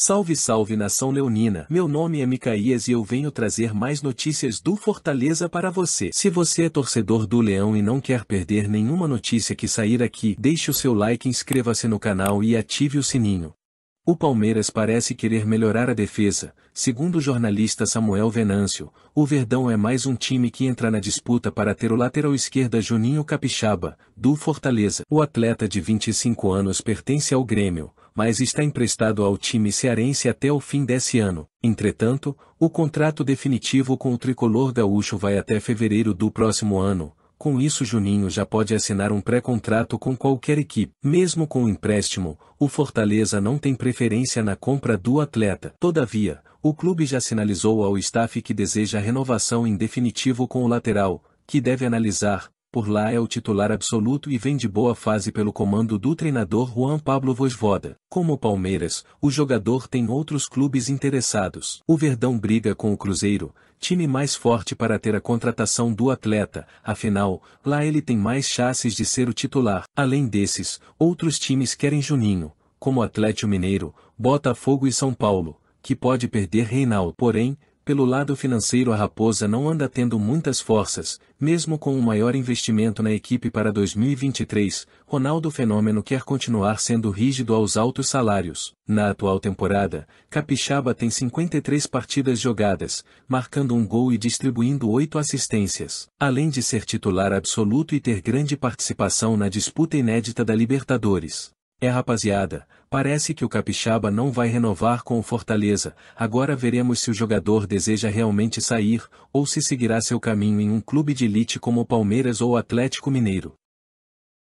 Salve salve nação leonina, meu nome é Micaías e eu venho trazer mais notícias do Fortaleza para você. Se você é torcedor do Leão e não quer perder nenhuma notícia que sair aqui, deixe o seu like, inscreva-se no canal e ative o sininho. O Palmeiras parece querer melhorar a defesa, segundo o jornalista Samuel Venâncio, o Verdão é mais um time que entra na disputa para ter o lateral esquerda Juninho Capixaba, do Fortaleza. O atleta de 25 anos pertence ao Grêmio, mas está emprestado ao time cearense até o fim desse ano. Entretanto, o contrato definitivo com o tricolor gaúcho vai até fevereiro do próximo ano. Com isso, Juninho já pode assinar um pré-contrato com qualquer equipe. Mesmo com o empréstimo, o Fortaleza não tem preferência na compra do atleta. Todavia, o clube já sinalizou ao staff que deseja renovação em definitivo com o lateral, que deve analisar, por lá é o titular absoluto e vem de boa fase pelo comando do treinador Juan Pablo Vosvoda. Como o Palmeiras, o jogador tem outros clubes interessados. O Verdão briga com o Cruzeiro, time mais forte para ter a contratação do atleta, afinal, lá ele tem mais chances de ser o titular. Além desses, outros times querem Juninho, como Atlético Mineiro, Botafogo e São Paulo, que pode perder Reinaldo. Porém, pelo lado financeiro, a Raposa não anda tendo muitas forças, mesmo com o um maior investimento na equipe para 2023. Ronaldo Fenômeno quer continuar sendo rígido aos altos salários. Na atual temporada, Capixaba tem 53 partidas jogadas, marcando um gol e distribuindo oito assistências, além de ser titular absoluto e ter grande participação na disputa inédita da Libertadores. É rapaziada, parece que o capixaba não vai renovar com o Fortaleza, agora veremos se o jogador deseja realmente sair, ou se seguirá seu caminho em um clube de elite como o Palmeiras ou Atlético Mineiro.